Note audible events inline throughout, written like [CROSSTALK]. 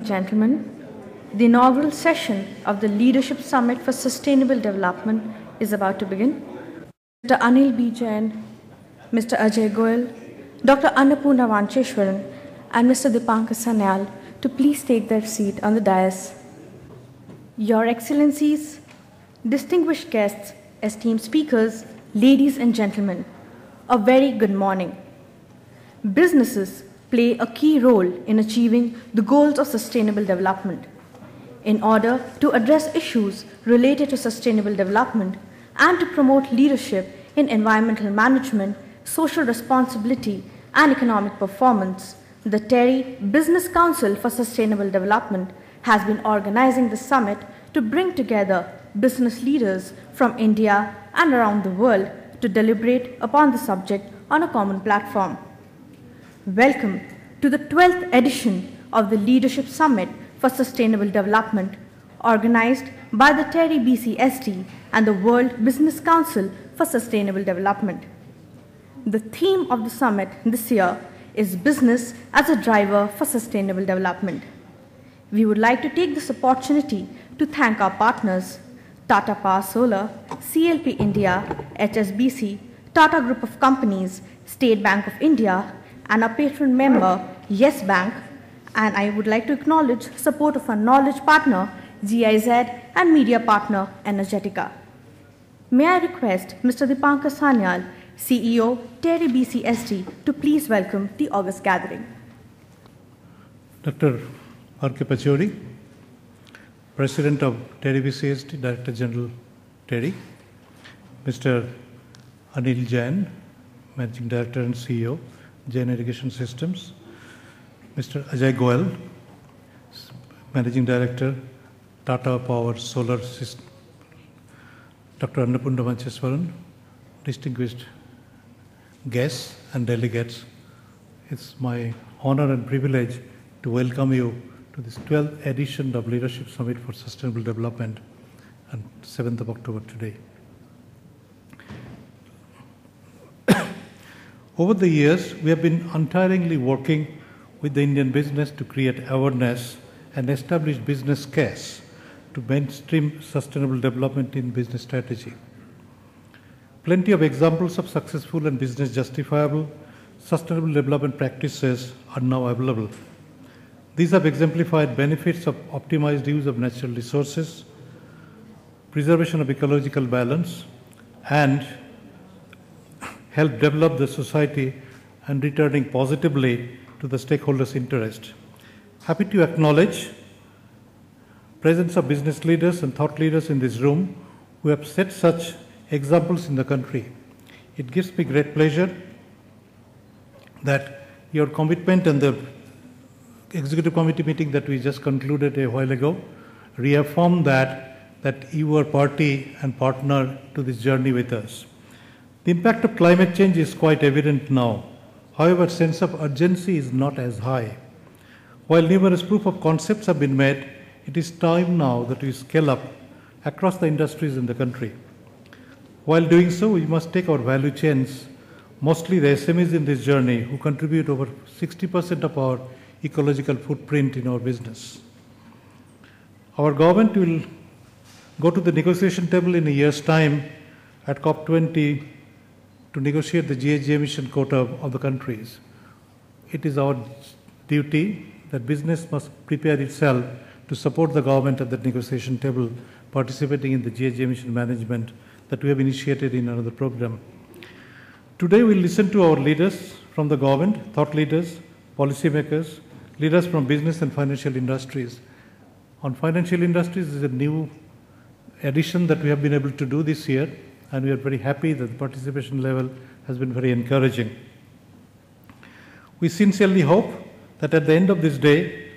Gentlemen, the inaugural session of the Leadership Summit for Sustainable Development is about to begin. Mr. Anil B. Jain, Mr. Ajay Goel, Dr. Annapurna Vancheshwaran, and Mr. Dipankar Sanyal to please take their seat on the dais. Your Excellencies, distinguished guests, esteemed speakers, ladies and gentlemen, a very good morning. Businesses play a key role in achieving the goals of sustainable development. In order to address issues related to sustainable development and to promote leadership in environmental management, social responsibility, and economic performance, the Terry Business Council for Sustainable Development has been organizing the summit to bring together business leaders from India and around the world to deliberate upon the subject on a common platform. Welcome to the 12th edition of the Leadership Summit for Sustainable Development, organized by the Terry BCST and the World Business Council for Sustainable Development. The theme of the summit this year is business as a driver for sustainable development. We would like to take this opportunity to thank our partners, Tata Power Solar, CLP India, HSBC, Tata Group of Companies, State Bank of India, and a patron member, Yes Bank, and I would like to acknowledge support of our knowledge partner, GIZ, and media partner, Energetica. May I request Mr. Dipankar Sanyal, CEO, Terry BCSD, to please welcome the August gathering. Dr. R.K. Pachori, President of Terry BCSD, Director General Terry, Mr. Anil Jain, Managing Director and CEO, Jain Irrigation Systems, Mr. Ajay Goel, Managing Director, Tata Power Solar System, Dr. Annapurna Mancheswaran, distinguished guests and delegates. It's my honor and privilege to welcome you to this 12th edition of Leadership Summit for Sustainable Development on 7th of October today. Over the years, we have been untiringly working with the Indian business to create awareness and establish business case to mainstream sustainable development in business strategy. Plenty of examples of successful and business justifiable sustainable development practices are now available. These have exemplified benefits of optimized use of natural resources, preservation of ecological balance, and help develop the society and returning positively to the stakeholders' interest. Happy to acknowledge presence of business leaders and thought leaders in this room who have set such examples in the country. It gives me great pleasure that your commitment and the executive committee meeting that we just concluded a while ago reaffirmed that that you are party and partner to this journey with us. The impact of climate change is quite evident now. However, sense of urgency is not as high. While numerous proof of concepts have been made, it is time now that we scale up across the industries in the country. While doing so, we must take our value chains, mostly the SMEs in this journey, who contribute over 60% of our ecological footprint in our business. Our government will go to the negotiation table in a year's time at COP20 to negotiate the GHG emission quota of, the countries, it is our duty that business must prepare itself to support the government at the negotiation table, participating in the GHG emission management that we have initiated in another program. Today we listen to our leaders from the government, thought leaders, policymakers, leaders from business and financial industries. On financial industries is a new addition that we have been able to do this year and we are very happy that the participation level has been very encouraging. We sincerely hope that at the end of this day,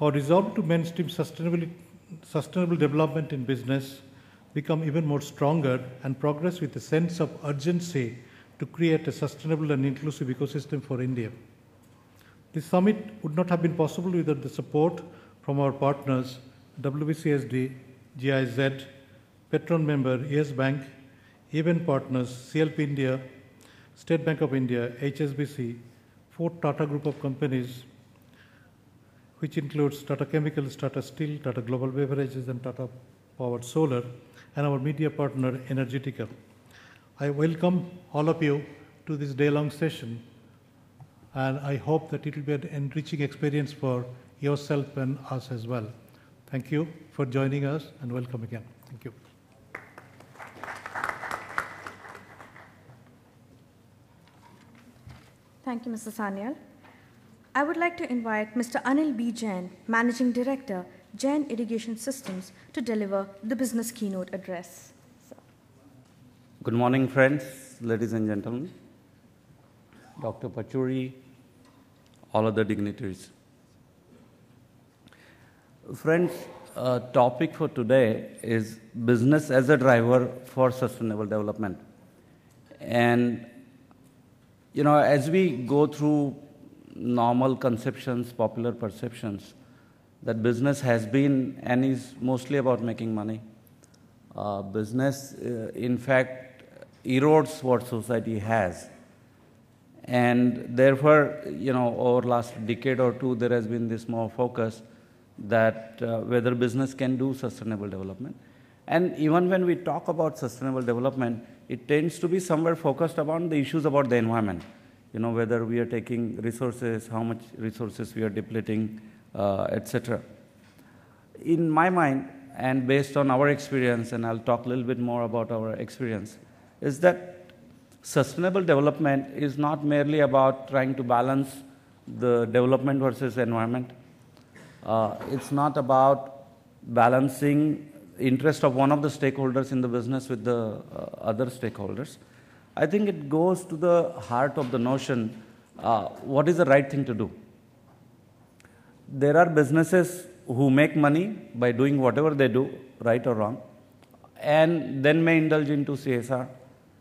our resolve to mainstream sustainable development in business become even more stronger and progress with a sense of urgency to create a sustainable and inclusive ecosystem for India. This summit would not have been possible without the support from our partners, WBCSD, GIZ, Petron member, ES Bank, Event partners, CLP India, State Bank of India, HSBC, four Tata Group of companies, which includes Tata Chemicals, Tata Steel, Tata Global Beverages, and Tata Powered Solar, and our media partner, Energetica. I welcome all of you to this day-long session, and I hope that it will be an enriching experience for yourself and us as well. Thank you for joining us, and welcome again. Thank you. Thank you, Mr. Sanyal. I would like to invite Mr. Anil B. Jain, Managing Director, Jain Irrigation Systems, to deliver the business keynote address. Good morning, friends, ladies and gentlemen, Dr. Pachuri, all other dignitaries. Friends, uh, topic for today is business as a driver for sustainable development. And you know, as we go through normal conceptions, popular perceptions, that business has been and is mostly about making money. Uh, business, uh, in fact, erodes what society has. And therefore, you know, over last decade or two, there has been this more focus that uh, whether business can do sustainable development. And even when we talk about sustainable development, it tends to be somewhere focused upon the issues about the environment. You know, whether we are taking resources, how much resources we are depleting, uh, etc. In my mind, and based on our experience, and I'll talk a little bit more about our experience, is that sustainable development is not merely about trying to balance the development versus environment. Uh, it's not about balancing interest of one of the stakeholders in the business with the uh, other stakeholders. I think it goes to the heart of the notion uh, what is the right thing to do. There are businesses who make money by doing whatever they do, right or wrong, and then may indulge into CSR.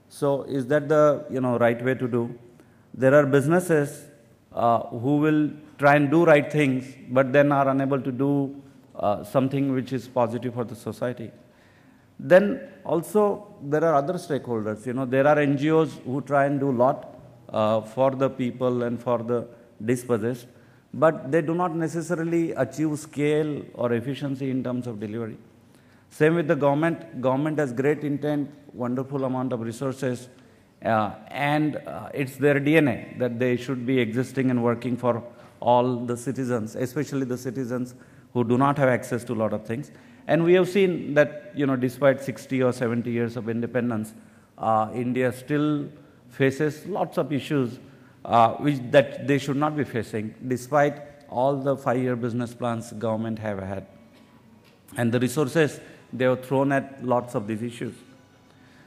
So, is that the you know right way to do? There are businesses uh, who will try and do right things, but then are unable to do uh, something which is positive for the society. Then also there are other stakeholders. You know, there are NGOs who try and do a lot uh, for the people and for the dispossessed, but they do not necessarily achieve scale or efficiency in terms of delivery. Same with the government. Government has great intent, wonderful amount of resources, uh, and uh, it's their DNA that they should be existing and working for all the citizens, especially the citizens who do not have access to a lot of things. And we have seen that, you know, despite 60 or 70 years of independence, uh, India still faces lots of issues uh, which that they should not be facing, despite all the five-year business plans government have had, and the resources they have thrown at lots of these issues.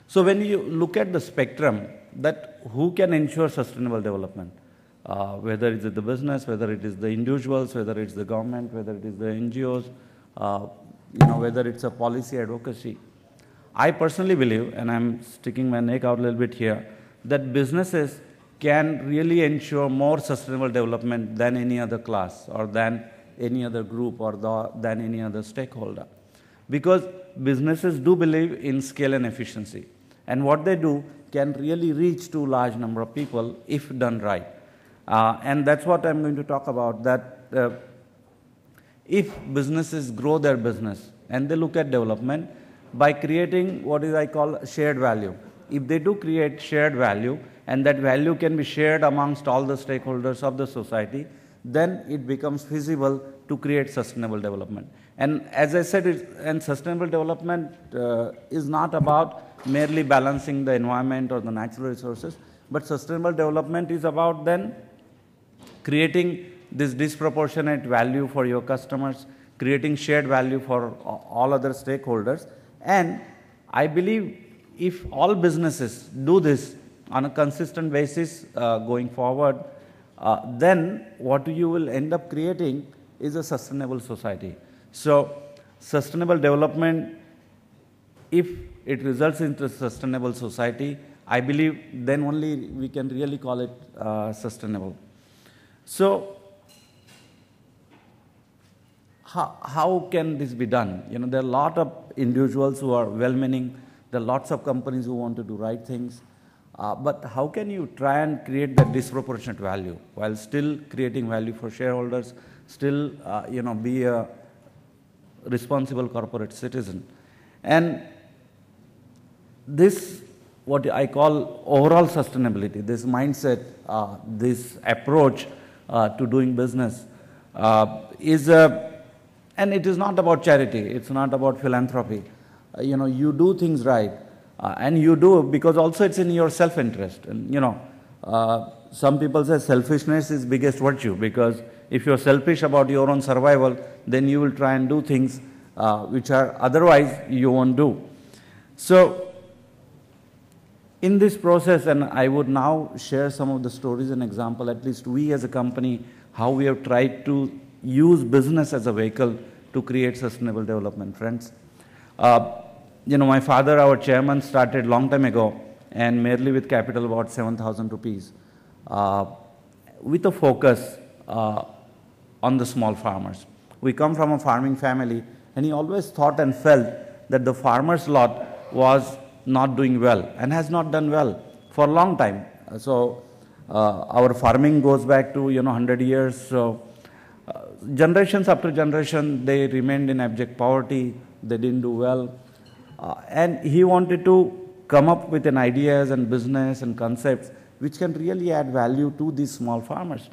So when you look at the spectrum, that who can ensure sustainable development? uh, whether it's the business, whether it is the individuals, whether it's the government, whether it is the NGOs, uh, you know, whether it's a policy advocacy. I personally believe, and I'm sticking my neck out a little bit here, that businesses can really ensure more sustainable development than any other class or than any other group or the, than any other stakeholder. Because businesses do believe in scale and efficiency. And what they do can really reach to large number of people if done right. Uh, and that's what I'm going to talk about that uh, if businesses grow their business and they look at development by creating what is I call shared value. If they do create shared value and that value can be shared amongst all the stakeholders of the society, then it becomes feasible to create sustainable development. And as I said, and sustainable development uh, is not about merely balancing the environment or the natural resources, but sustainable development is about then creating this disproportionate value for your customers, creating shared value for all other stakeholders. And I believe if all businesses do this on a consistent basis uh, going forward, uh, then what you will end up creating is a sustainable society. So, sustainable development, if it results into a sustainable society, I believe then only we can really call it uh, sustainable. So how, how can this be done? You know, there are a lot of individuals who are well-meaning. There are lots of companies who want to do right things. Uh, but how can you try and create that disproportionate value while still creating value for shareholders, still, uh, you know, be a responsible corporate citizen? And this, what I call overall sustainability, this mindset, uh, this approach uh, to doing business uh, is uh, and it is not about charity it's not about philanthropy uh, you know you do things right uh, and you do because also it's in your self interest and you know uh, some people say selfishness is biggest virtue because if you're selfish about your own survival then you will try and do things which are otherwise you won't do so in this process, and I would now share some of the stories and example, at least we as a company, how we have tried to use business as a vehicle to create sustainable development, friends. Uh, you know, my father, our chairman, started long time ago, and merely with capital about 7,000 rupees, uh, with a focus uh, on the small farmers. We come from a farming family, and he always thought and felt that the farmer's lot was not doing well and has not done well for a long time. So, uh, our farming goes back to you know 100 years. So, uh, generations after generation they remained in abject poverty, they didn't do well. Uh, and he wanted to come up with an ideas and business and concepts which can really add value to these small farmers.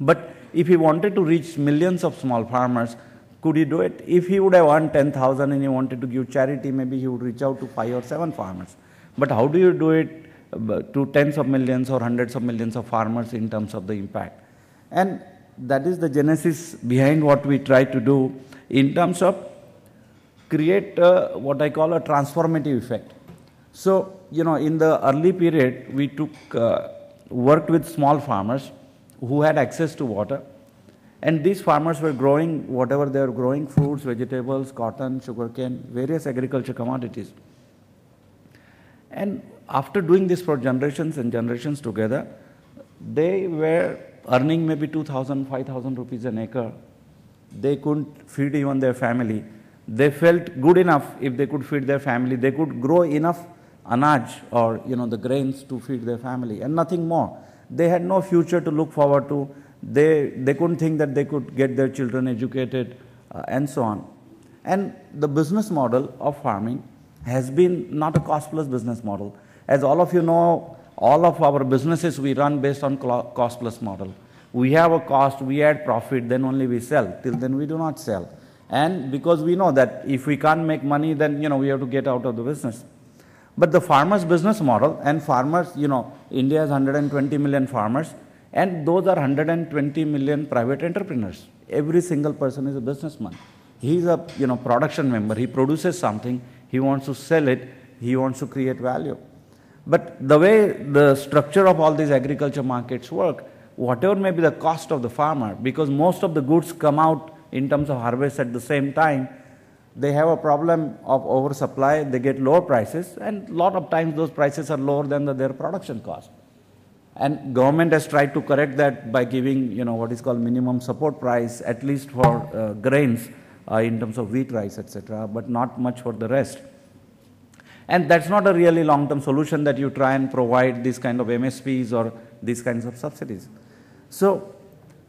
But if he wanted to reach millions of small farmers, could he do it? If he would have won 10,000 and he wanted to give charity, maybe he would reach out to five or seven farmers. But how do you do it uh, to tens of millions or hundreds of millions of farmers in terms of the impact? And that is the genesis behind what we try to do in terms of create a, uh, what I call a transformative effect. So, you know, in the early period, we took, uh, worked with small farmers who had access to water and these farmers were growing whatever they were growing fruits, vegetables, cotton, sugarcane, various agriculture commodities. And after doing this for generations and generations together, they were earning maybe 2,000, 5,000 rupees an acre. They couldn't feed even their family. They felt good enough if they could feed their family. They could grow enough anaj or you know the grains to feed their family and nothing more. They had no future to look forward to they, they couldn't think that they could get their children educated uh, and so on. And the business model of farming has been not a cost-plus business model. As all of you know, all of our businesses we run based on cost-plus model. We have a cost, we add profit, then only we sell. Till then we do not sell. And because we know that if we can't make money, then you know we have to get out of the business. But the farmers' business model and farmers, you know, India has 120 million farmers. And those are 120 million private entrepreneurs. Every single person is a businessman. He's a you know, production member. He produces something. He wants to sell it. He wants to create value. But the way the structure of all these agriculture markets work, whatever may be the cost of the farmer, because most of the goods come out in terms of harvest at the same time, they have a problem of oversupply, they get lower prices, and a lot of times those prices are lower than the, their production cost. And government has tried to correct that by giving, you know, what is called minimum support price, at least for uh, grains uh, in terms of wheat rice, etc., but not much for the rest. And that's not a really long-term solution that you try and provide these kind of MSPs or these kinds of subsidies. So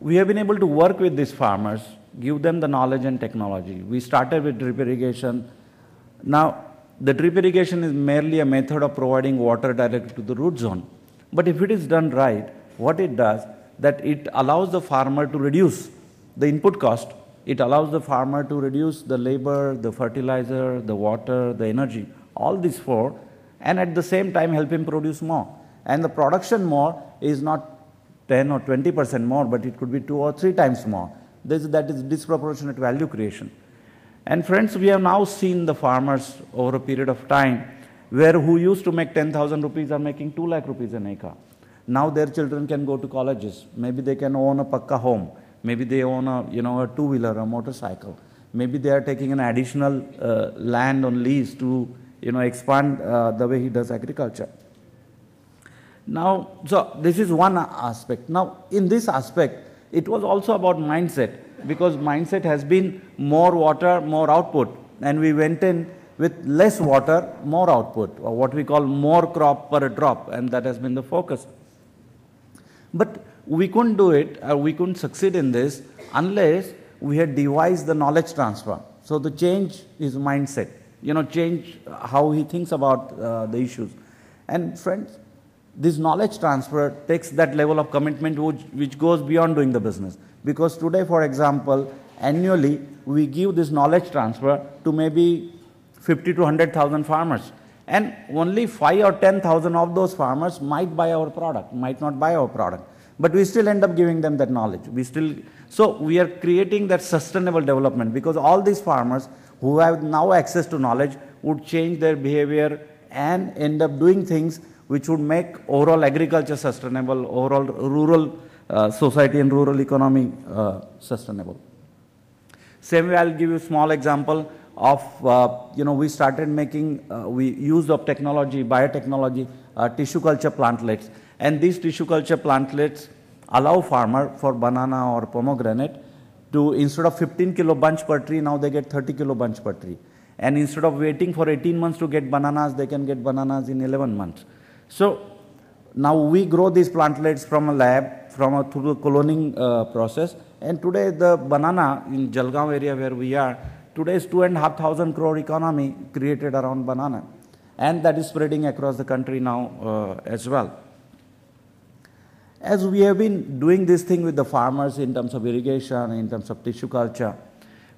we have been able to work with these farmers, give them the knowledge and technology. We started with drip irrigation. Now, the drip irrigation is merely a method of providing water directly to the root zone. But if it is done right, what it does, that it allows the farmer to reduce the input cost. It allows the farmer to reduce the labor, the fertilizer, the water, the energy, all these four, and at the same time help him produce more. And the production more is not 10 or 20 percent more, but it could be two or three times more. This, that is disproportionate value creation. And friends, we have now seen the farmers over a period of time where who used to make 10,000 rupees are making 2 lakh rupees an acre. Now their children can go to colleges. Maybe they can own a pakka home. Maybe they own a, you know, a two-wheeler, a motorcycle. Maybe they are taking an additional uh, land on lease to, you know, expand uh, the way he does agriculture. Now, so this is one aspect. Now, in this aspect, it was also about mindset because mindset has been more water, more output. And we went in with less water, more output, or what we call more crop per drop, and that has been the focus. But we couldn't do it, or we couldn't succeed in this unless we had devised the knowledge transfer. So the change is mindset, you know, change how he thinks about uh, the issues. And friends, this knowledge transfer takes that level of commitment which, which goes beyond doing the business. Because today, for example, annually, we give this knowledge transfer to maybe 50 to 100,000 farmers. And only 5 or 10,000 of those farmers might buy our product, might not buy our product. But we still end up giving them that knowledge. We still, so we are creating that sustainable development because all these farmers who have now access to knowledge would change their behavior and end up doing things which would make overall agriculture sustainable, overall rural uh, society and rural economy uh, sustainable. Same way, I'll give you a small example of, uh, you know, we started making, uh, we use of technology, biotechnology, uh, tissue culture plantlets. And these tissue culture plantlets allow farmer for banana or pomegranate to, instead of 15 kilo bunch per tree, now they get 30 kilo bunch per tree. And instead of waiting for 18 months to get bananas, they can get bananas in 11 months. So now we grow these plantlets from a lab, from a through the cloning uh, process. And today the banana in Jalgaon area where we are, Today's two and a half thousand crore economy created around banana, and that is spreading across the country now uh, as well. As we have been doing this thing with the farmers in terms of irrigation, in terms of tissue culture,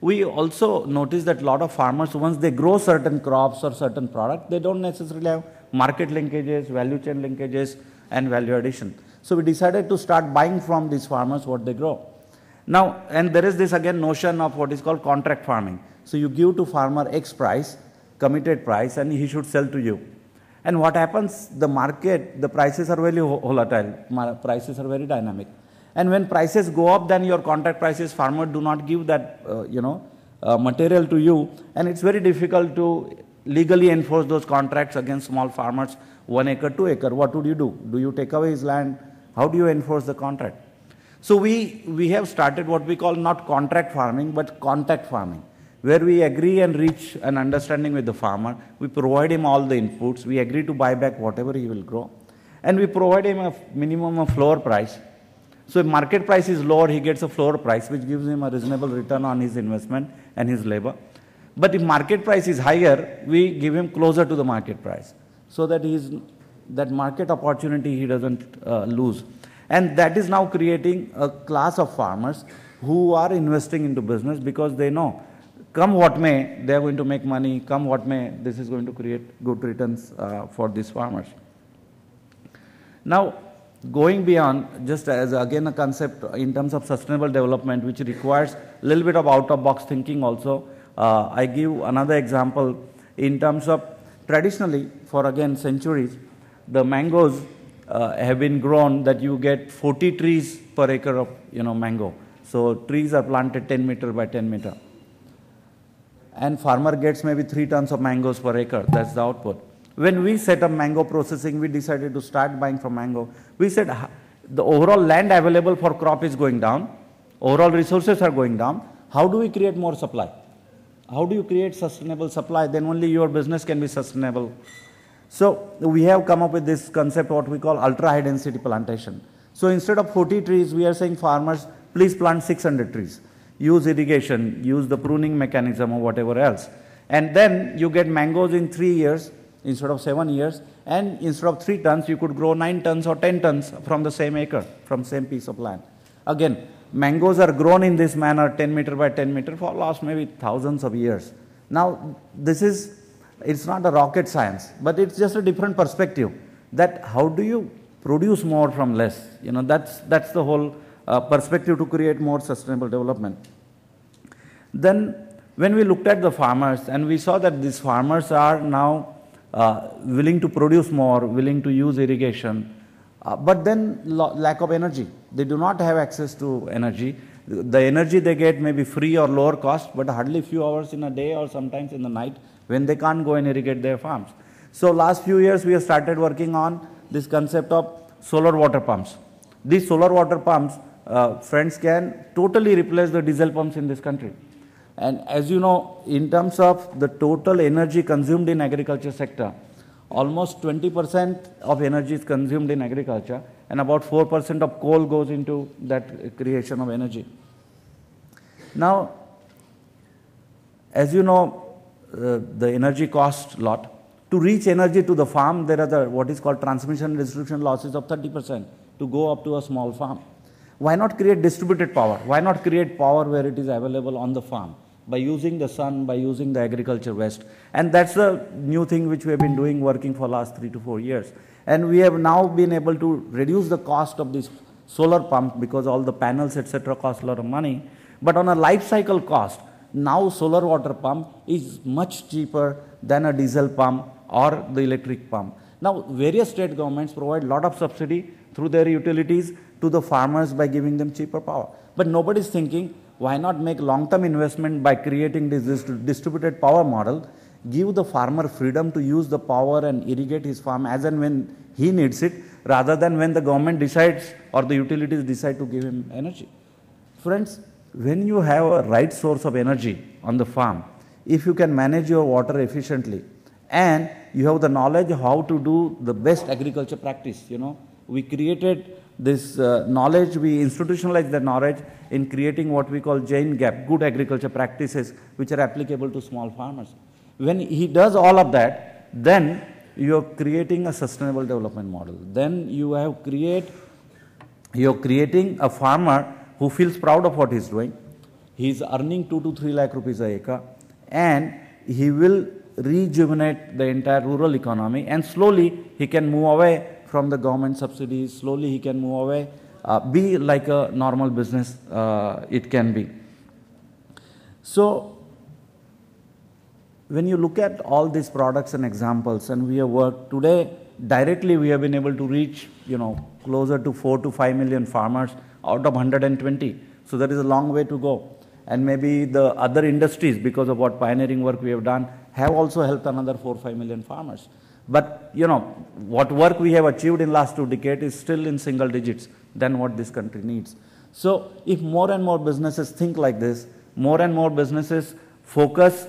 we also notice that a lot of farmers, once they grow certain crops or certain product, they don't necessarily have market linkages, value chain linkages, and value addition. So we decided to start buying from these farmers what they grow. Now, and there is this again notion of what is called contract farming. So you give to farmer X price, committed price, and he should sell to you. And what happens? The market, the prices are very volatile, prices are very dynamic. And when prices go up, then your contract prices, farmer do not give that, uh, you know, uh, material to you. And it's very difficult to legally enforce those contracts against small farmers, one acre, two acre. What would you do? Do you take away his land? How do you enforce the contract? So we, we have started what we call not contract farming, but contact farming, where we agree and reach an understanding with the farmer. We provide him all the inputs. We agree to buy back whatever he will grow. And we provide him a minimum of floor price. So if market price is lower, he gets a floor price, which gives him a reasonable return on his investment and his labor. But if market price is higher, we give him closer to the market price so that he's, that market opportunity he doesn't uh, lose. And that is now creating a class of farmers who are investing into business because they know come what may, they are going to make money, come what may, this is going to create good returns uh, for these farmers. Now, going beyond, just as again a concept in terms of sustainable development, which requires a little bit of out of box thinking also, uh, I give another example in terms of traditionally, for again centuries, the mangoes uh, have been grown that you get 40 trees per acre of you know mango. So trees are planted 10 meter by 10 meter. And farmer gets maybe 3 tons of mangoes per acre. That's the output. When we set up mango processing, we decided to start buying from mango. We said the overall land available for crop is going down. Overall resources are going down. How do we create more supply? How do you create sustainable supply? Then only your business can be sustainable so we have come up with this concept what we call ultra high density plantation. So instead of 40 trees, we are saying farmers, please plant 600 trees. Use irrigation, use the pruning mechanism or whatever else. And then you get mangoes in three years instead of seven years. And instead of three tons, you could grow nine tons or 10 tons from the same acre, from same piece of land. Again, mangoes are grown in this manner 10 meter by 10 meter for last maybe thousands of years. Now this is it's not a rocket science, but it's just a different perspective that how do you produce more from less? You know, that's, that's the whole uh, perspective to create more sustainable development. Then when we looked at the farmers and we saw that these farmers are now uh, willing to produce more, willing to use irrigation, uh, but then lack of energy. They do not have access to energy the energy they get may be free or lower cost, but hardly few hours in a day or sometimes in the night when they can't go and irrigate their farms. So last few years we have started working on this concept of solar water pumps. These solar water pumps, uh, friends, can totally replace the diesel pumps in this country. And as you know, in terms of the total energy consumed in agriculture sector, almost 20% of energy is consumed in agriculture and about 4% of coal goes into that creation of energy. Now, as you know, uh, the energy costs a lot. To reach energy to the farm, there are the, what is called transmission and distribution losses of 30% to go up to a small farm. Why not create distributed power? Why not create power where it is available on the farm? by using the sun, by using the agriculture waste. And that's the new thing which we have been doing, working for last three to four years and we have now been able to reduce the cost of this solar pump because all the panels etc cost a lot of money but on a life cycle cost now solar water pump is much cheaper than a diesel pump or the electric pump now various state governments provide lot of subsidy through their utilities to the farmers by giving them cheaper power but nobody is thinking why not make long term investment by creating this distributed power model give the farmer freedom to use the power and irrigate his farm as and when he needs it rather than when the government decides or the utilities decide to give him energy. Friends, when you have a right source of energy on the farm, if you can manage your water efficiently and you have the knowledge how to do the best agriculture practice, you know, we created this uh, knowledge, we institutionalized the knowledge in creating what we call Jain Gap, good agriculture practices which are applicable to small farmers. When he does all of that, then you are creating a sustainable development model. Then you have create, you are creating a farmer who feels proud of what he is doing. He is earning two to three lakh rupees a acre, and he will rejuvenate the entire rural economy. And slowly he can move away from the government subsidies. Slowly he can move away, uh, be like a normal business. Uh, it can be. So when you look at all these products and examples, and we have worked today directly, we have been able to reach you know closer to four to five million farmers out of 120. So there is a long way to go. And maybe the other industries, because of what pioneering work we have done, have also helped another four five million farmers. But you know what work we have achieved in last two decades is still in single digits than what this country needs. So if more and more businesses think like this, more and more businesses focus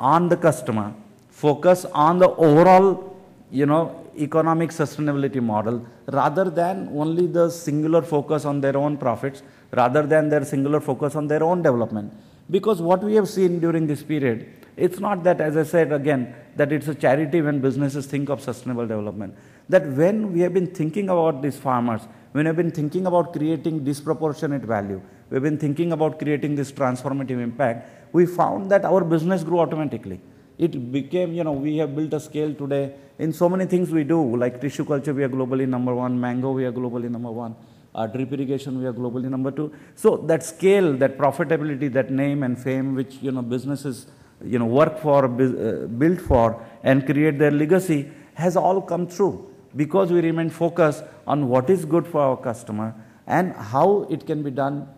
on the customer, focus on the overall, you know, economic sustainability model rather than only the singular focus on their own profits, rather than their singular focus on their own development. Because what we have seen during this period, it's not that, as I said again, that it's a charity when businesses think of sustainable development. That when we have been thinking about these farmers, when we've been thinking about creating disproportionate value, we've been thinking about creating this transformative impact, we found that our business grew automatically. It became, you know, we have built a scale today in so many things we do, like tissue culture, we are globally number one, mango, we are globally number one, uh, drip irrigation, we are globally number two. So that scale, that profitability, that name and fame, which, you know, businesses, you know, work for, uh, build for, and create their legacy has all come true because we remain focused on what is good for our customer and how it can be done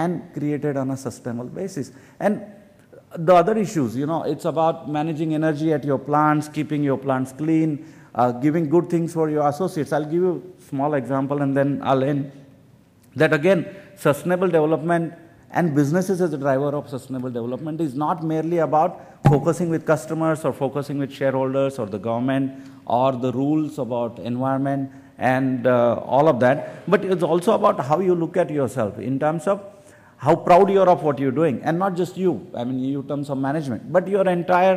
and created on a sustainable basis. And the other issues, you know, it's about managing energy at your plants, keeping your plants clean, uh, giving good things for your associates. I'll give you a small example and then I'll end. That again, sustainable development and businesses as a driver of sustainable development is not merely about focusing with customers or focusing with shareholders or the government or the rules about environment and uh, all of that, but it's also about how you look at yourself in terms of how proud you are of what you're doing and not just you i mean you terms of management but your entire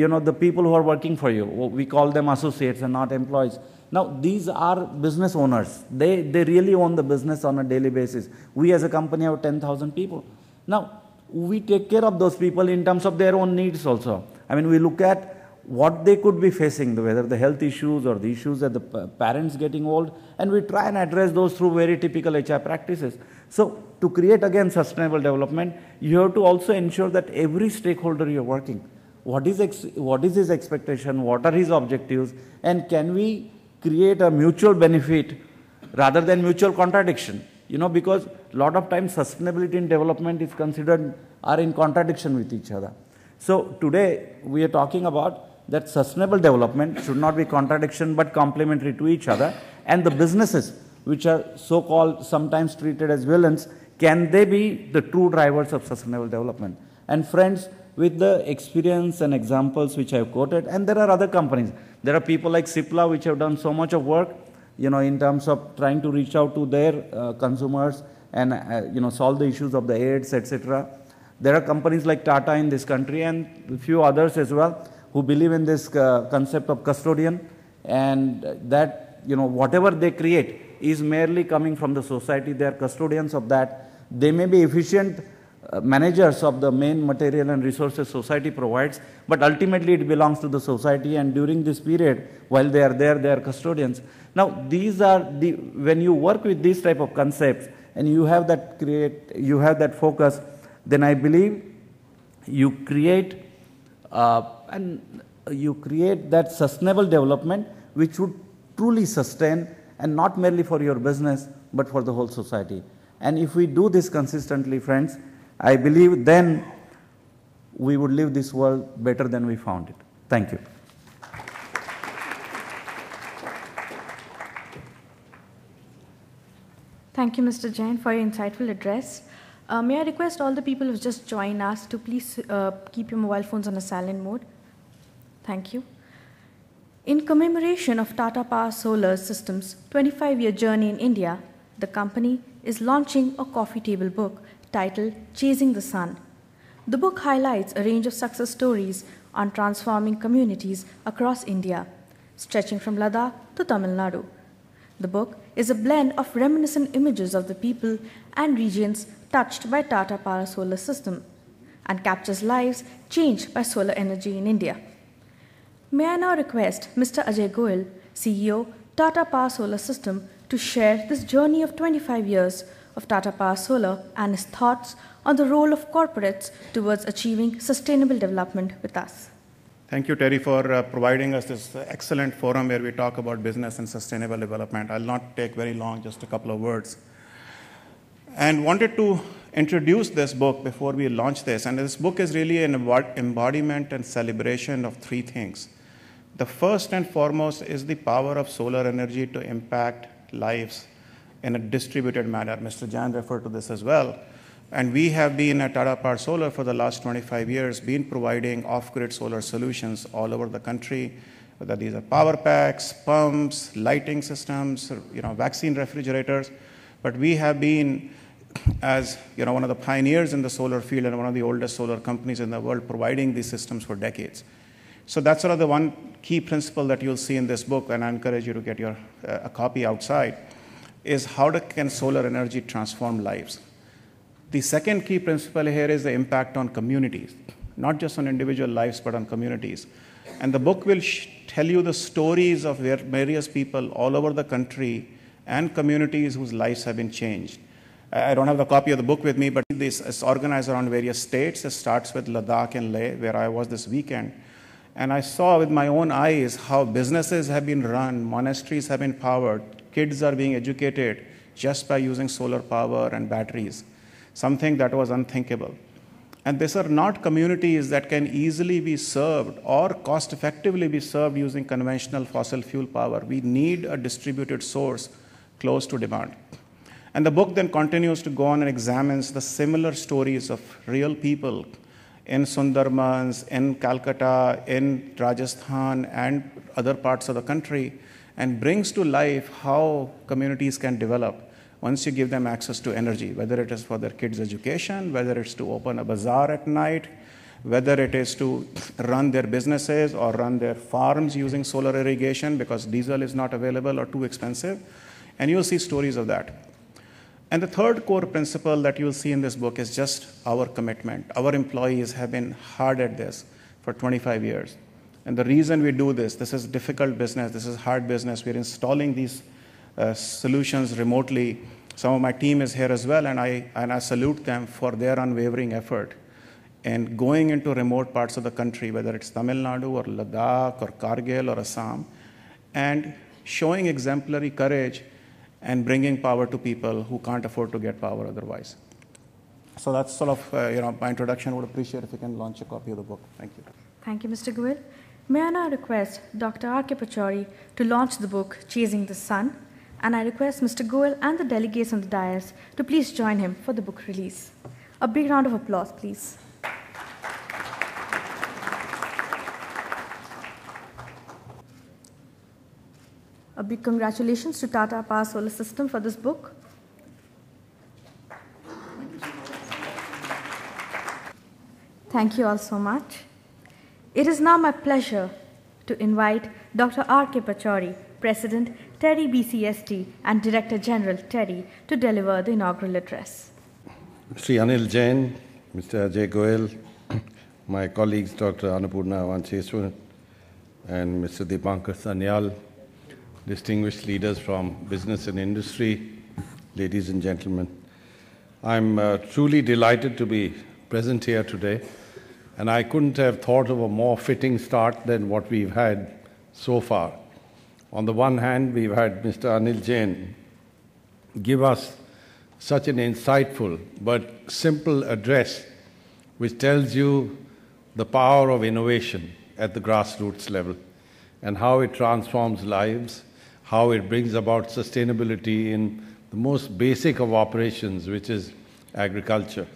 you know the people who are working for you we call them associates and not employees now these are business owners they they really own the business on a daily basis we as a company have 10000 people now we take care of those people in terms of their own needs also i mean we look at what they could be facing whether the health issues or the issues that the parents getting old and we try and address those through very typical hr practices so to create again sustainable development, you have to also ensure that every stakeholder you're working, what is, what is his expectation, what are his objectives, and can we create a mutual benefit rather than mutual contradiction? You know, because a lot of times sustainability and development is considered are in contradiction with each other. So today we are talking about that sustainable development should not be contradiction but complementary to each other and the businesses which are so called sometimes treated as villains, can they be the true drivers of sustainable development? And friends, with the experience and examples which I've quoted, and there are other companies. There are people like Cipla which have done so much of work, you know, in terms of trying to reach out to their uh, consumers and uh, you know solve the issues of the AIDS, etc. There are companies like Tata in this country and a few others as well who believe in this uh, concept of custodian and that you know whatever they create is merely coming from the society, they are custodians of that. They may be efficient uh, managers of the main material and resources society provides, but ultimately it belongs to the society and during this period, while they are there, they are custodians. Now, these are the, when you work with these type of concepts and you have that create, you have that focus, then I believe you create uh, and you create that sustainable development which would truly sustain and not merely for your business but for the whole society. And if we do this consistently, friends, I believe then we would leave this world better than we found it. Thank you. Thank you, Mr. Jain, for your insightful address. Uh, may I request all the people who've just joined us to please uh, keep your mobile phones on a silent mode? Thank you. In commemoration of Tata Power Solar Systems' 25 year journey in India, the company is launching a coffee table book titled Chasing the Sun. The book highlights a range of success stories on transforming communities across India, stretching from Ladakh to Tamil Nadu. The book is a blend of reminiscent images of the people and regions touched by Tata Power Solar System and captures lives changed by solar energy in India. May I now request Mr. Ajay Goel, CEO, Tata Power Solar System, to share this journey of 25 years of Tata Power Solar and his thoughts on the role of corporates towards achieving sustainable development with us. Thank you, Terry, for uh, providing us this excellent forum where we talk about business and sustainable development. I'll not take very long, just a couple of words. And wanted to introduce this book before we launch this. And this book is really an embodiment and celebration of three things the first and foremost is the power of solar energy to impact lives in a distributed manner. Mr. Jan referred to this as well. And we have been at Tata Power Solar for the last 25 years, been providing off-grid solar solutions all over the country, whether these are power packs, pumps, lighting systems, you know, vaccine refrigerators. But we have been, as you know, one of the pioneers in the solar field and one of the oldest solar companies in the world, providing these systems for decades. So that's sort of the one key principle that you'll see in this book, and I encourage you to get your, uh, a copy outside, is how to, can solar energy transform lives? The second key principle here is the impact on communities, not just on individual lives, but on communities. And the book will sh- tell you the stories of various people all over the country and communities whose lives have been changed. I don't have the copy of the book with me, but this is organized around various states. It starts with Ladakh and Leh, where I was this weekend and I saw with my own eyes how businesses have been run, monasteries have been powered, kids are being educated just by using solar power and batteries, something that was unthinkable. And these are not communities that can easily be served or cost effectively be served using conventional fossil fuel power. We need a distributed source close to demand. And the book then continues to go on and examines the similar stories of real people in Sundarmans, in Calcutta, in Rajasthan, and other parts of the country, and brings to life how communities can develop once you give them access to energy, whether it is for their kids' education, whether it's to open a bazaar at night, whether it is to run their businesses or run their farms using solar irrigation because diesel is not available or too expensive. And you'll see stories of that. And the third core principle that you will see in this book is just our commitment. Our employees have been hard at this for 25 years. And the reason we do this, this is difficult business, this is hard business. We're installing these uh, solutions remotely. Some of my team is here as well, and I, and I salute them for their unwavering effort. in going into remote parts of the country, whether it's Tamil Nadu or Ladakh or Kargil or Assam, and showing exemplary courage and bringing power to people who can't afford to get power otherwise. So that's sort of uh, you know my introduction. Would appreciate if you can launch a copy of the book. Thank you. Thank you, Mr. Goel. May I now request Dr. R. K. Pachauri to launch the book Chasing the Sun, and I request Mr. Goel and the delegates on the dais to please join him for the book release. A big round of applause, please. A big congratulations to Tata Power Solar System for this book. Thank you all so much. It is now my pleasure to invite Dr. R. K. Pachori, President, Terry BCST, and Director General Terry to deliver the inaugural address. Sri Anil Jain, Mr. Ajay Goel, my colleagues Dr. Anupurna Vancheswaran, and Mr. Dipankar Sanyal, distinguished leaders from business and industry, ladies and gentlemen. I'm uh, truly delighted to be present here today, and I couldn't have thought of a more fitting start than what we've had so far. On the one hand, we've had Mr. Anil Jain give us such an insightful but simple address which tells you the power of innovation at the grassroots level and how it transforms lives how it brings about sustainability in the most basic of operations, which is agriculture.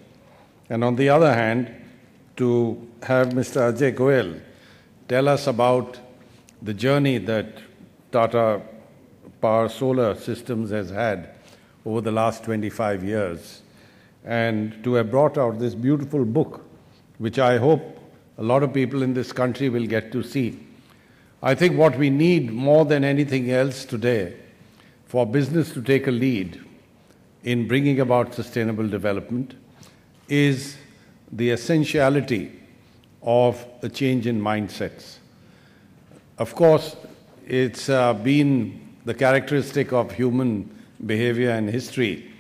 And on the other hand, to have Mr. Ajay Goel tell us about the journey that Tata Power Solar Systems has had over the last 25 years and to have brought out this beautiful book, which I hope a lot of people in this country will get to see I think what we need more than anything else today for business to take a lead in bringing about sustainable development is the essentiality of a change in mindsets. Of course, it's uh, been the characteristic of human behavior and history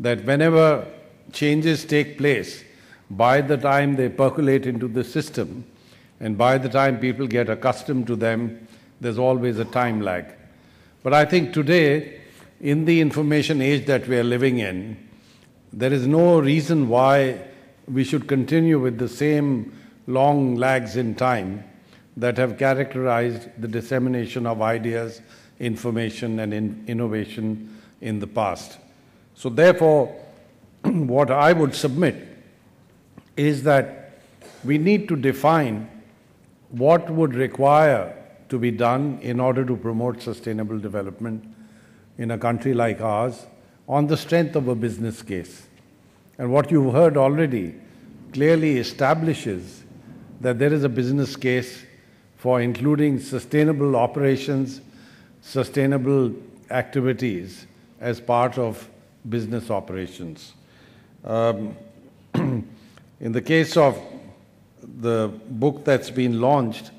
that whenever changes take place, by the time they percolate into the system, and by the time people get accustomed to them, there's always a time lag. But I think today, in the information age that we are living in, there is no reason why we should continue with the same long lags in time that have characterized the dissemination of ideas, information, and in innovation in the past. So, therefore, [CLEARS THROAT] what I would submit is that we need to define what would require to be done in order to promote sustainable development in a country like ours on the strength of a business case. And what you've heard already clearly establishes that there is a business case for including sustainable operations, sustainable activities as part of business operations. Um, [CLEARS THROAT] in the case of the book that's been launched.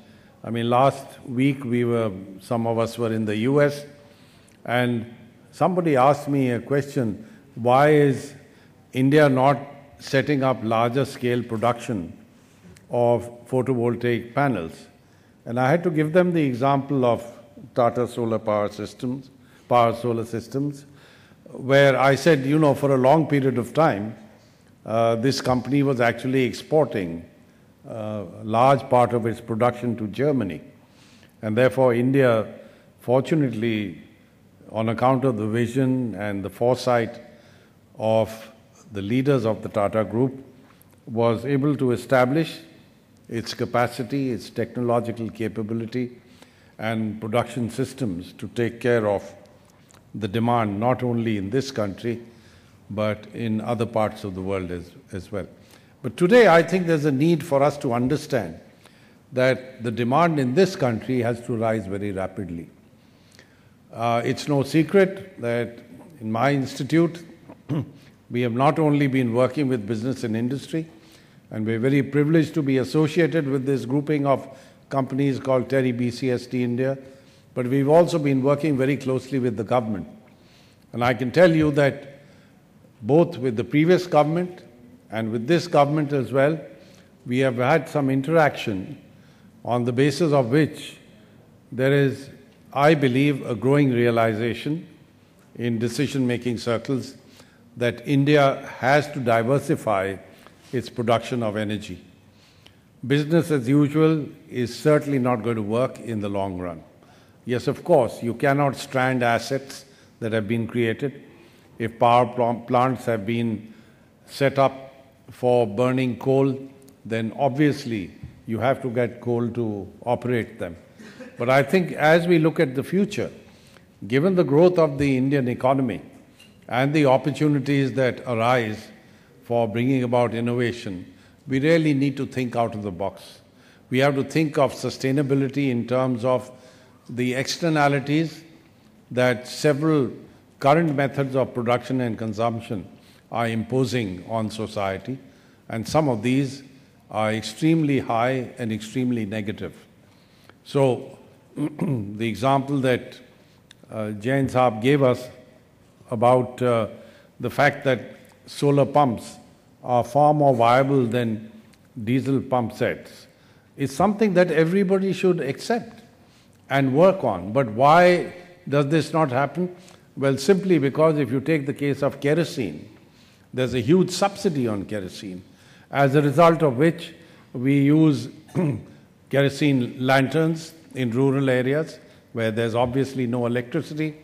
I mean, last week we were, some of us were in the US, and somebody asked me a question why is India not setting up larger scale production of photovoltaic panels? And I had to give them the example of Tata Solar Power Systems, Power Solar Systems, where I said, you know, for a long period of time, uh, this company was actually exporting a uh, large part of its production to Germany. And therefore, India, fortunately, on account of the vision and the foresight of the leaders of the Tata Group, was able to establish its capacity, its technological capability, and production systems to take care of the demand not only in this country but in other parts of the world as, as well. But today, I think there's a need for us to understand that the demand in this country has to rise very rapidly. Uh, it's no secret that in my institute, [CLEARS THROAT] we have not only been working with business and industry, and we're very privileged to be associated with this grouping of companies called Terry BCSD India, but we've also been working very closely with the government. And I can tell you that both with the previous government and with this government as well, we have had some interaction on the basis of which there is, I believe, a growing realization in decision making circles that India has to diversify its production of energy. Business as usual is certainly not going to work in the long run. Yes, of course, you cannot strand assets that have been created. If power plants have been set up for burning coal, then obviously you have to get coal to operate them. But I think as we look at the future, given the growth of the Indian economy and the opportunities that arise for bringing about innovation, we really need to think out of the box. We have to think of sustainability in terms of the externalities that several current methods of production and consumption are imposing on society, and some of these are extremely high and extremely negative. So, [CLEARS THROAT] the example that uh, Jain Saab gave us about uh, the fact that solar pumps are far more viable than diesel pump sets is something that everybody should accept and work on. But why does this not happen? Well, simply because if you take the case of kerosene, there's a huge subsidy on kerosene, as a result of which we use [CLEARS THROAT] kerosene lanterns in rural areas where there's obviously no electricity.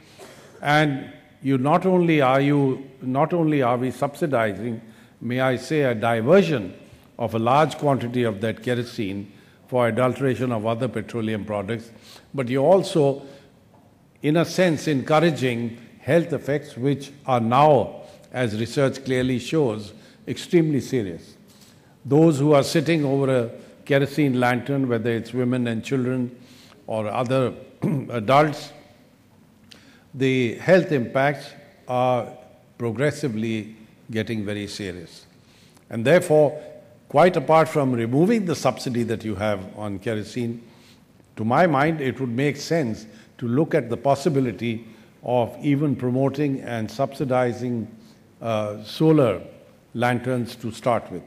And you not only are you not only are we subsidizing, may I say, a diversion of a large quantity of that kerosene for adulteration of other petroleum products, but you're also, in a sense, encouraging health effects which are now as research clearly shows, extremely serious. Those who are sitting over a kerosene lantern, whether it's women and children or other [CLEARS THROAT] adults, the health impacts are progressively getting very serious. And therefore, quite apart from removing the subsidy that you have on kerosene, to my mind, it would make sense to look at the possibility of even promoting and subsidizing uh, solar lanterns to start with.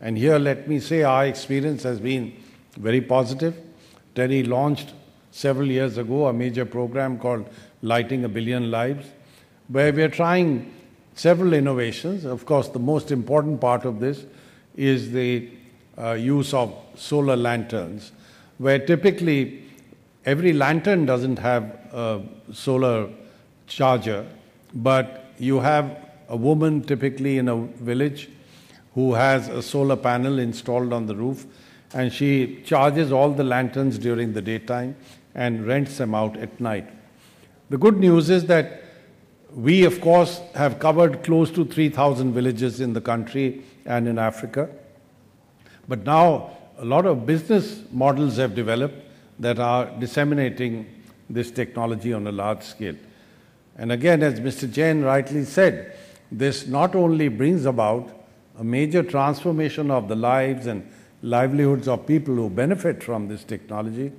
And here, let me say, our experience has been very positive. Terry launched several years ago a major program called Lighting a Billion Lives, where we are trying several innovations. Of course, the most important part of this is the uh, use of solar lanterns, where typically every lantern doesn't have a solar charger, but you have a woman typically in a village who has a solar panel installed on the roof and she charges all the lanterns during the daytime and rents them out at night. The good news is that we, of course, have covered close to 3,000 villages in the country and in Africa. But now, a lot of business models have developed that are disseminating this technology on a large scale. And again, as Mr. Jain rightly said, this not only brings about a major transformation of the lives and livelihoods of people who benefit from this technology,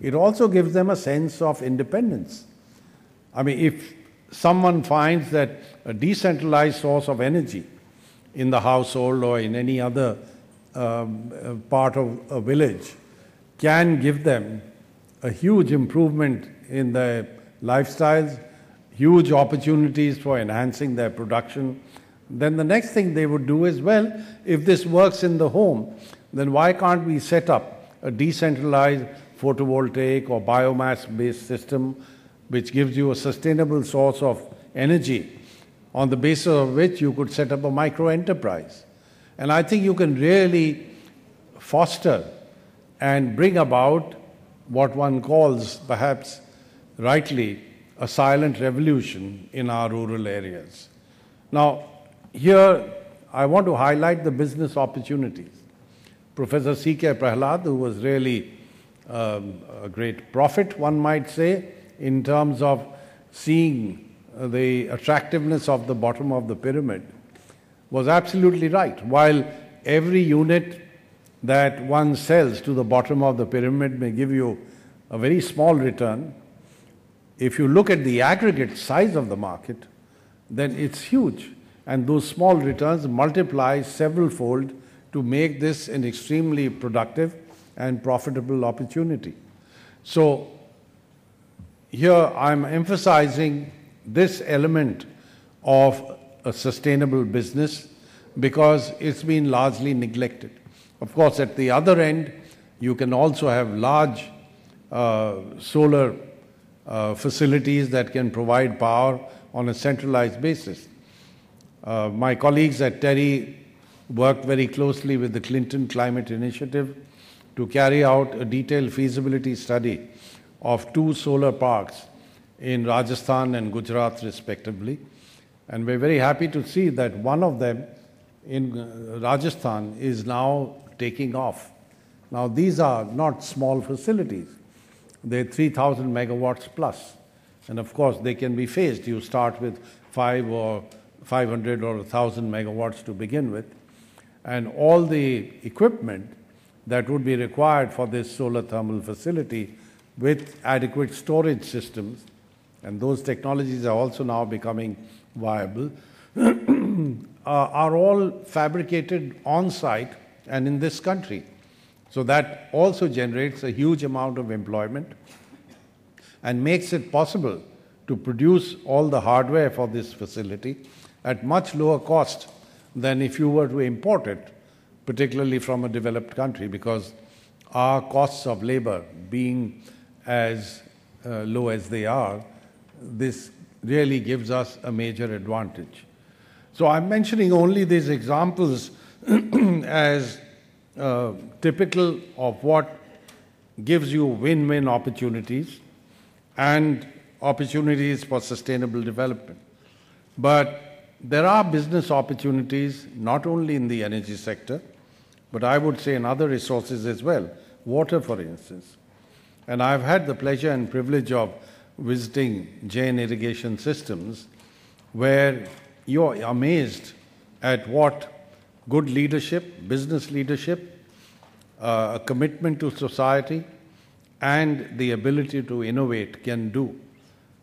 it also gives them a sense of independence. I mean, if someone finds that a decentralized source of energy in the household or in any other um, uh, part of a village can give them a huge improvement in their lifestyles, huge opportunities for enhancing their production. Then the next thing they would do is, well, if this works in the home, then why can't we set up a decentralized photovoltaic or biomass-based system which gives you a sustainable source of energy on the basis of which you could set up a micro enterprise. And I think you can really foster and bring about what one calls, perhaps rightly, a silent revolution in our rural areas. Now, here I want to highlight the business opportunities. Professor C.K. Prahlad, who was really um, a great prophet, one might say, in terms of seeing the attractiveness of the bottom of the pyramid, was absolutely right. While every unit that one sells to the bottom of the pyramid may give you a very small return, if you look at the aggregate size of the market, then it's huge. And those small returns multiply several fold to make this an extremely productive and profitable opportunity. So, here I'm emphasizing this element of a sustainable business because it's been largely neglected. Of course, at the other end, you can also have large uh, solar uh, facilities that can provide power on a centralized basis. Uh, my colleagues at Terry worked very closely with the Clinton Climate Initiative to carry out a detailed feasibility study of two solar parks in Rajasthan and Gujarat, respectively. And we're very happy to see that one of them in uh, Rajasthan is now taking off. Now, these are not small facilities they're 3,000 megawatts plus. And of course, they can be phased. You start with five or 500 or 1,000 megawatts to begin with. And all the equipment that would be required for this solar thermal facility with adequate storage systems, and those technologies are also now becoming viable, [CLEARS THROAT] uh, are all fabricated on site and in this country. So that also generates a huge amount of employment and makes it possible to produce all the hardware for this facility at much lower cost than if you were to import it, particularly from a developed country, because our costs of labor being as uh, low as they are, this really gives us a major advantage. So I'm mentioning only these examples [CLEARS THROAT] as uh, typical of what gives you win-win opportunities and opportunities for sustainable development. But there are business opportunities not only in the energy sector, but I would say in other resources as well, water, for instance. And I've had the pleasure and privilege of visiting Jain irrigation systems where you're amazed at what good leadership, business leadership, uh, a commitment to society and the ability to innovate can do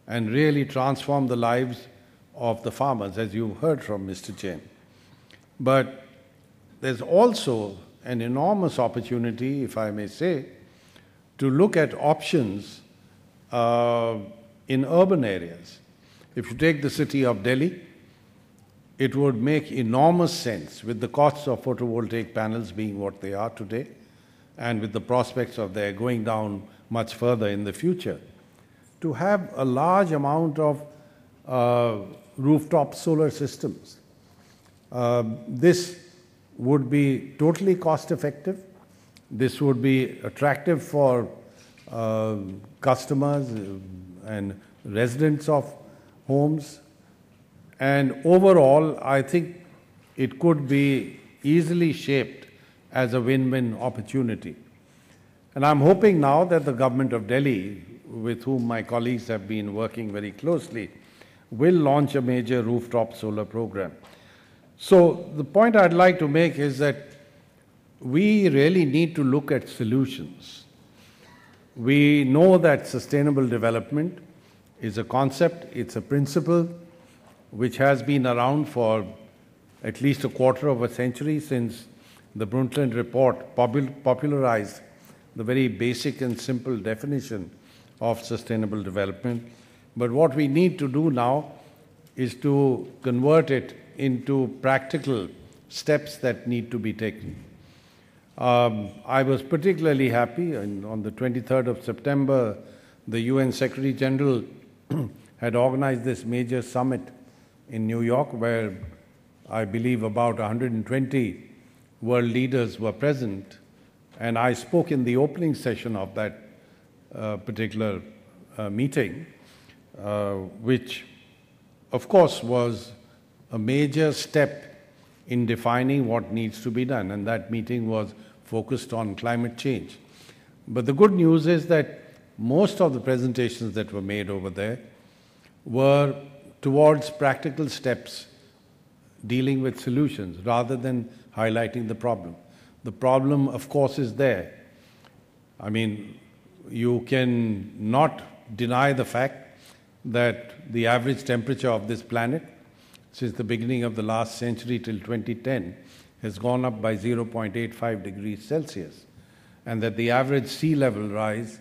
and really transform the lives of the farmers, as you have heard from Mr. Jain. But there's also an enormous opportunity, if I may say, to look at options uh, in urban areas. If you take the city of Delhi, it would make enormous sense with the costs of photovoltaic panels being what they are today and with the prospects of their going down much further in the future, to have a large amount of uh, rooftop solar systems. Uh, this would be totally cost effective. This would be attractive for um, uh, customers and residents of homes. And overall, I think it could be easily shaped as a win-win opportunity. And I'm hoping now that the government of Delhi, with whom my colleagues have been working very closely, will launch a major rooftop solar program. So the point I'd like to make is that we really need to look at solutions. We know that sustainable development is a concept, it's a principle which has been around for at least a quarter of a century since the Brundtland Report popularized the very basic and simple definition of sustainable development. But what we need to do now is to convert it into practical steps that need to be taken. Um, I was particularly happy and on the 23rd of September, the UN Secretary General [CLEARS THROAT] had organized this major summit in New York where I believe about 120 world leaders were present, and I spoke in the opening session of that uh, particular uh, meeting, uh, which, of course, was a major step in defining what needs to be done, and that meeting was focused on climate change. But the good news is that most of the presentations that were made over there were towards practical steps dealing with solutions rather than highlighting the problem. The problem, of course, is there. I mean, you can not deny the fact that the average temperature of this planet since the beginning of the last century till 2010 has gone up by 0.85 degrees Celsius, and that the average sea level rise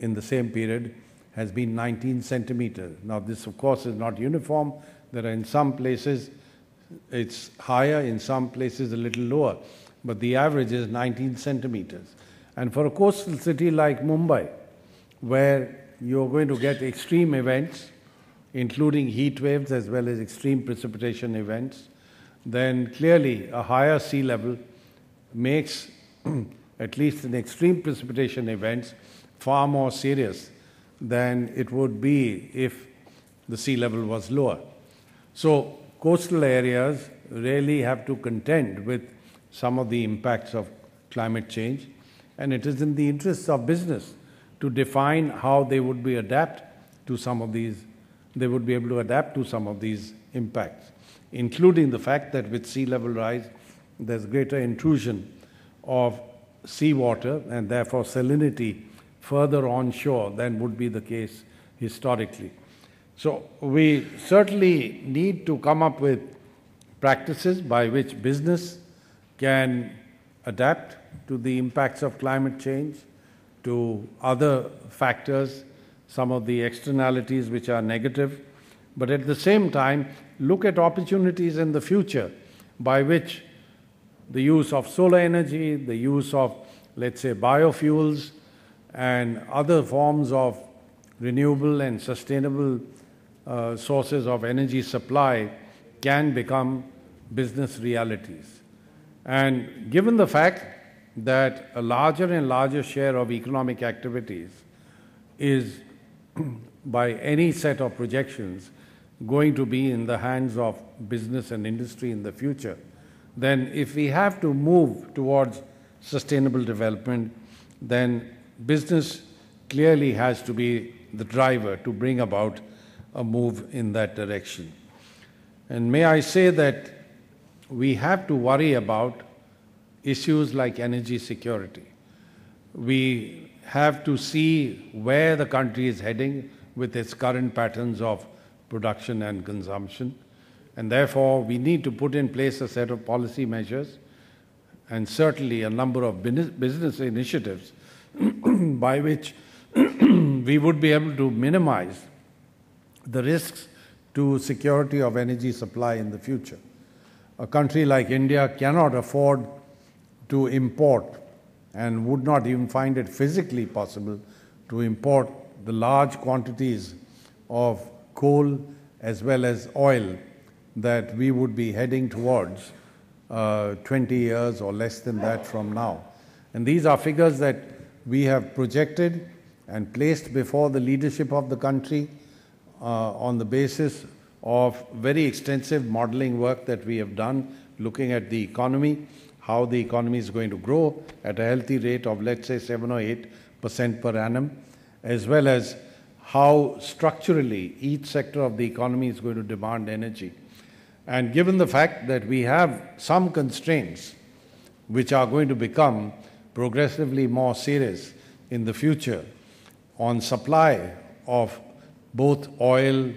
in the same period has been 19 centimeters. Now, this, of course, is not uniform. There are in some places it's higher, in some places a little lower, but the average is 19 centimeters. And for a coastal city like Mumbai, where you're going to get extreme events, including heat waves as well as extreme precipitation events, then clearly a higher sea level makes, [CLEARS THROAT] at least in extreme precipitation events, far more serious than it would be if the sea level was lower. So coastal areas really have to contend with some of the impacts of climate change. And it is in the interests of business to define how they would be adapt to some of these, they would be able to adapt to some of these impacts, including the fact that with sea level rise, there's greater intrusion of seawater and therefore salinity further onshore than would be the case historically. So we certainly need to come up with practices by which business can adapt to the impacts of climate change, to other factors, some of the externalities which are negative, but at the same time, look at opportunities in the future by which the use of solar energy, the use of, let's say, biofuels and other forms of renewable and sustainable uh, sources of energy supply can become business realities. And given the fact that a larger and larger share of economic activities is, [CLEARS THROAT] by any set of projections, going to be in the hands of business and industry in the future, then if we have to move towards sustainable development, then business clearly has to be the driver to bring about a move in that direction. And may I say that we have to worry about issues like energy security. We have to see where the country is heading with its current patterns of production and consumption. And therefore, we need to put in place a set of policy measures and certainly a number of business initiatives [CLEARS THROAT] by which [CLEARS THROAT] we would be able to minimize the risks to security of energy supply in the future. A country like India cannot afford to import and would not even find it physically possible to import the large quantities of coal as well as oil that we would be heading towards uh, 20 years or less than that from now. And these are figures that we have projected and placed before the leadership of the country uh, on the basis of very extensive modeling work that we have done, looking at the economy, how the economy is going to grow at a healthy rate of, let's say, 7 or 8% per annum, as well as how structurally each sector of the economy is going to demand energy. And given the fact that we have some constraints which are going to become progressively more serious in the future on supply of both oil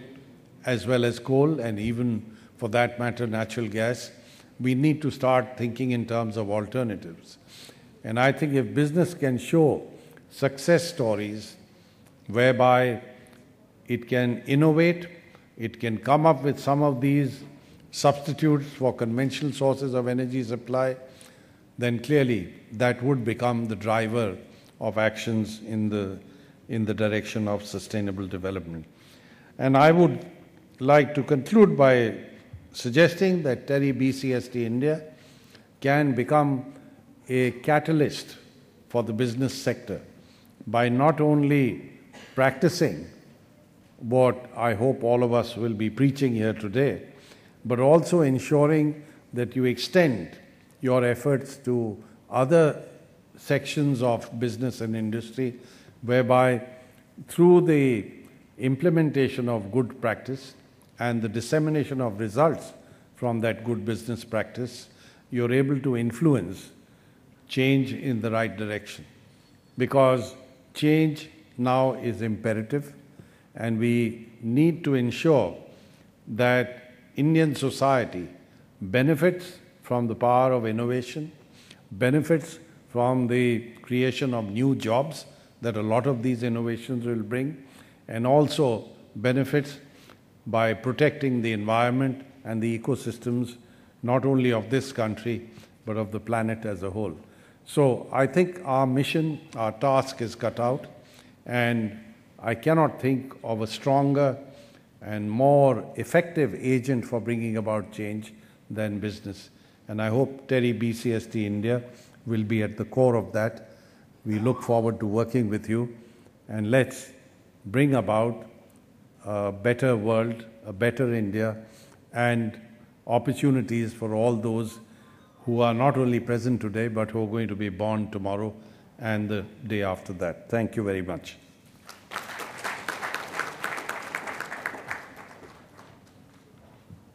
as well as coal, and even for that matter, natural gas, we need to start thinking in terms of alternatives. And I think if business can show success stories whereby it can innovate, it can come up with some of these substitutes for conventional sources of energy supply, then clearly that would become the driver of actions in the in the direction of sustainable development. And I would like to conclude by suggesting that Terry BCSD India can become a catalyst for the business sector by not only practicing what I hope all of us will be preaching here today, but also ensuring that you extend your efforts to other sections of business and industry whereby through the implementation of good practice and the dissemination of results from that good business practice, you're able to influence change in the right direction. Because change now is imperative, and we need to ensure that Indian society benefits from the power of innovation, benefits from the creation of new jobs that a lot of these innovations will bring, and also benefits by protecting the environment and the ecosystems, not only of this country, but of the planet as a whole. So I think our mission, our task is cut out, and I cannot think of a stronger and more effective agent for bringing about change than business. And I hope Terry BCST India will be at the core of that we look forward to working with you and let's bring about a better world, a better India, and opportunities for all those who are not only present today but who are going to be born tomorrow and the day after that. Thank you very much.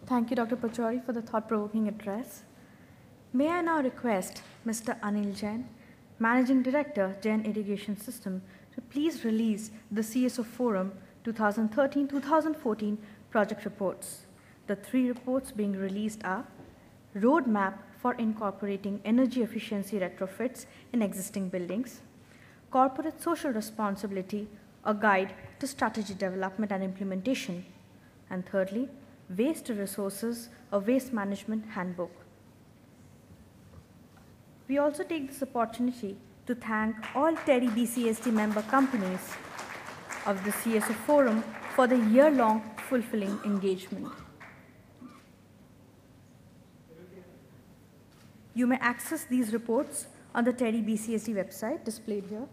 Thank you, Dr. Pachori, for the thought provoking address. May I now request Mr. Anil Jain Managing Director, Gen Irrigation System, to please release the CSO Forum 2013-2014 project reports. The three reports being released are Roadmap for incorporating energy efficiency retrofits in existing buildings, Corporate Social Responsibility, a guide to strategy development and implementation, and thirdly, Waste Resources, a waste management handbook. We also take this opportunity to thank all Terry BCST member companies of the CSO Forum for the year-long fulfilling engagement. You may access these reports on the Terry BCSD website displayed here.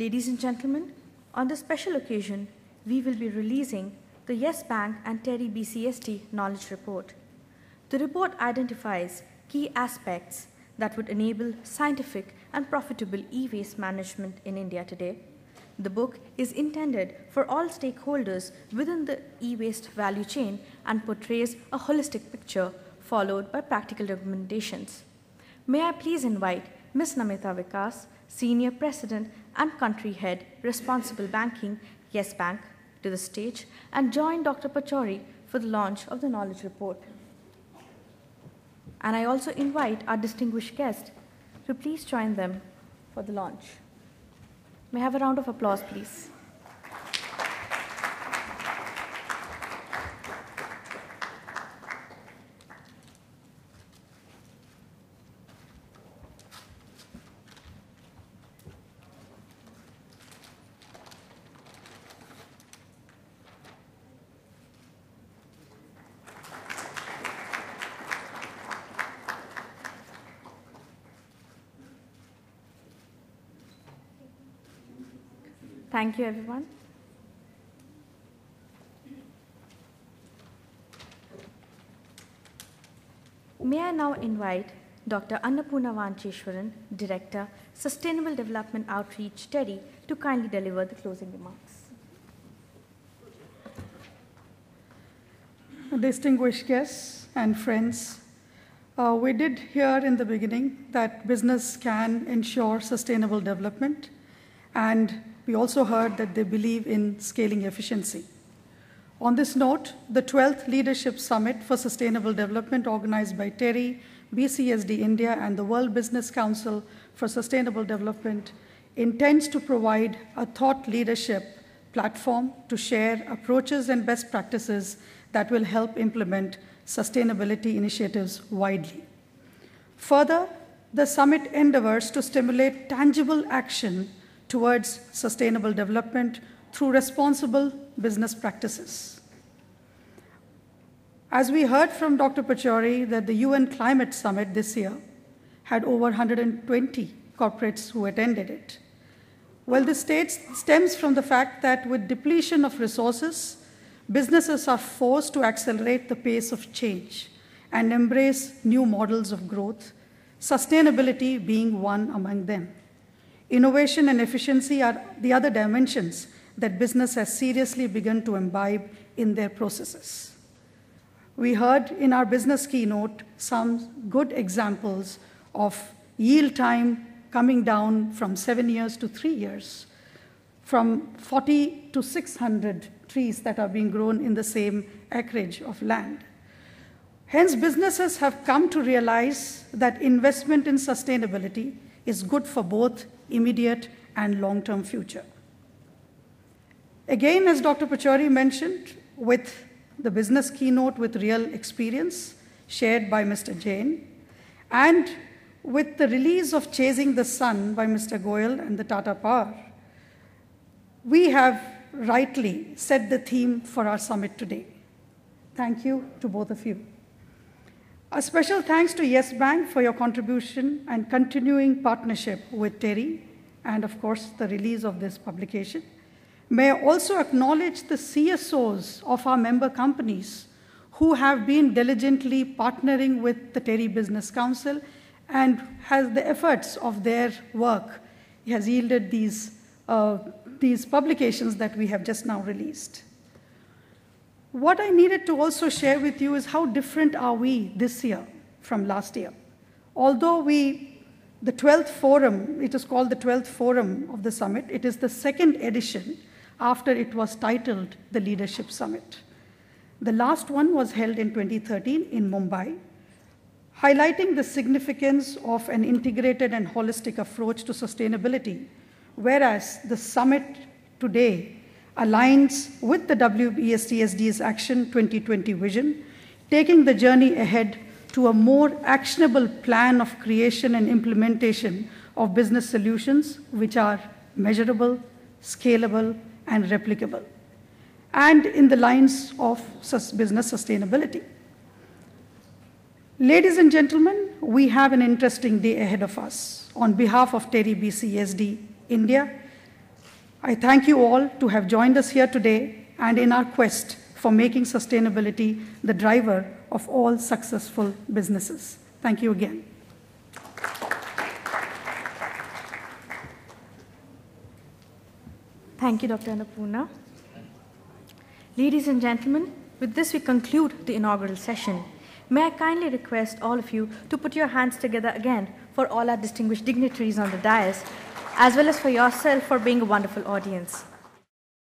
Ladies and gentlemen, on this special occasion, we will be releasing the Yes Bank and Terry BCST Knowledge Report. The report identifies key aspects that would enable scientific and profitable e-waste management in India today. The book is intended for all stakeholders within the e-waste value chain and portrays a holistic picture followed by practical recommendations. May I please invite Ms. Namita Vikas, senior president and country head responsible banking, Yes Bank, to the stage and join Dr. Pachori for the launch of the knowledge report. And I also invite our distinguished guest to please join them for the launch. May I have a round of applause, please. Thank you, everyone. May I now invite Dr. Annapurna Vancheshwaran, Director, Sustainable Development Outreach, Study, to kindly deliver the closing remarks. Distinguished guests and friends, uh, we did hear in the beginning that business can ensure sustainable development, and we also heard that they believe in scaling efficiency. On this note, the 12th Leadership Summit for Sustainable Development organized by Terry, BCSD India, and the World Business Council for Sustainable Development intends to provide a thought leadership platform to share approaches and best practices that will help implement sustainability initiatives widely. Further, the summit endeavors to stimulate tangible action towards sustainable development through responsible business practices. As we heard from Dr. Pachauri that the UN Climate Summit this year had over 120 corporates who attended it. Well, this stems from the fact that with depletion of resources, businesses are forced to accelerate the pace of change and embrace new models of growth, sustainability being one among them. Innovation and efficiency are the other dimensions that business has seriously begun to imbibe in their processes. We heard in our business keynote some good examples of yield time coming down from seven years to three years, from 40 to 600 trees that are being grown in the same acreage of land. Hence, businesses have come to realize that investment in sustainability is good for both immediate and long-term future. Again, as Dr. Pachauri mentioned, with the business keynote with real experience shared by Mr. Jain, and with the release of Chasing the Sun by Mr. Goyal and the Tata Power, we have rightly set the theme for our summit today. Thank you to both of you. A special thanks to Yes Bank for your contribution and continuing partnership with Terry, and of course, the release of this publication. May I also acknowledge the CSOs of our member companies who have been diligently partnering with the Terry Business Council and has the efforts of their work has yielded these, uh, these publications that we have just now released. What I needed to also share with you is how different are we this year from last year. Although we, the 12th forum, it is called the 12th forum of the summit, it is the second edition after it was titled the Leadership Summit. The last one was held in 2013 in Mumbai, highlighting the significance of an integrated and holistic approach to sustainability, whereas the summit today aligns with the WBSTSD's Action 2020 vision, taking the journey ahead to a more actionable plan of creation and implementation of business solutions which are measurable, scalable, and replicable, and in the lines of business sustainability. Ladies and gentlemen, we have an interesting day ahead of us. On behalf of Terry BCSD India, I thank you all to have joined us here today and in our quest for making sustainability the driver of all successful businesses. Thank you again. Thank you, Dr. Annapurna. Ladies and gentlemen, with this we conclude the inaugural session. May I kindly request all of you to put your hands together again for all our distinguished dignitaries on the dais as well as for yourself for being a wonderful audience.